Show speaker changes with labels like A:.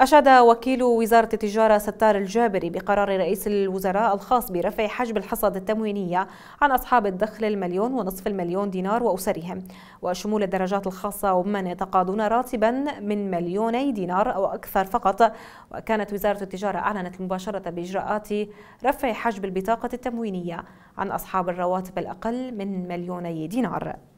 A: أشاد وكيل وزارة التجارة ستار الجابري بقرار رئيس الوزراء الخاص برفع حجب الحصاد التموينية عن أصحاب الدخل المليون ونصف المليون دينار وأسرهم وشمول الدرجات الخاصة ومن يتقاضون راتبا من مليوني دينار أو أكثر فقط وكانت وزارة التجارة أعلنت مباشرة بإجراءات رفع حجب البطاقة التموينية عن أصحاب الرواتب الأقل من مليوني دينار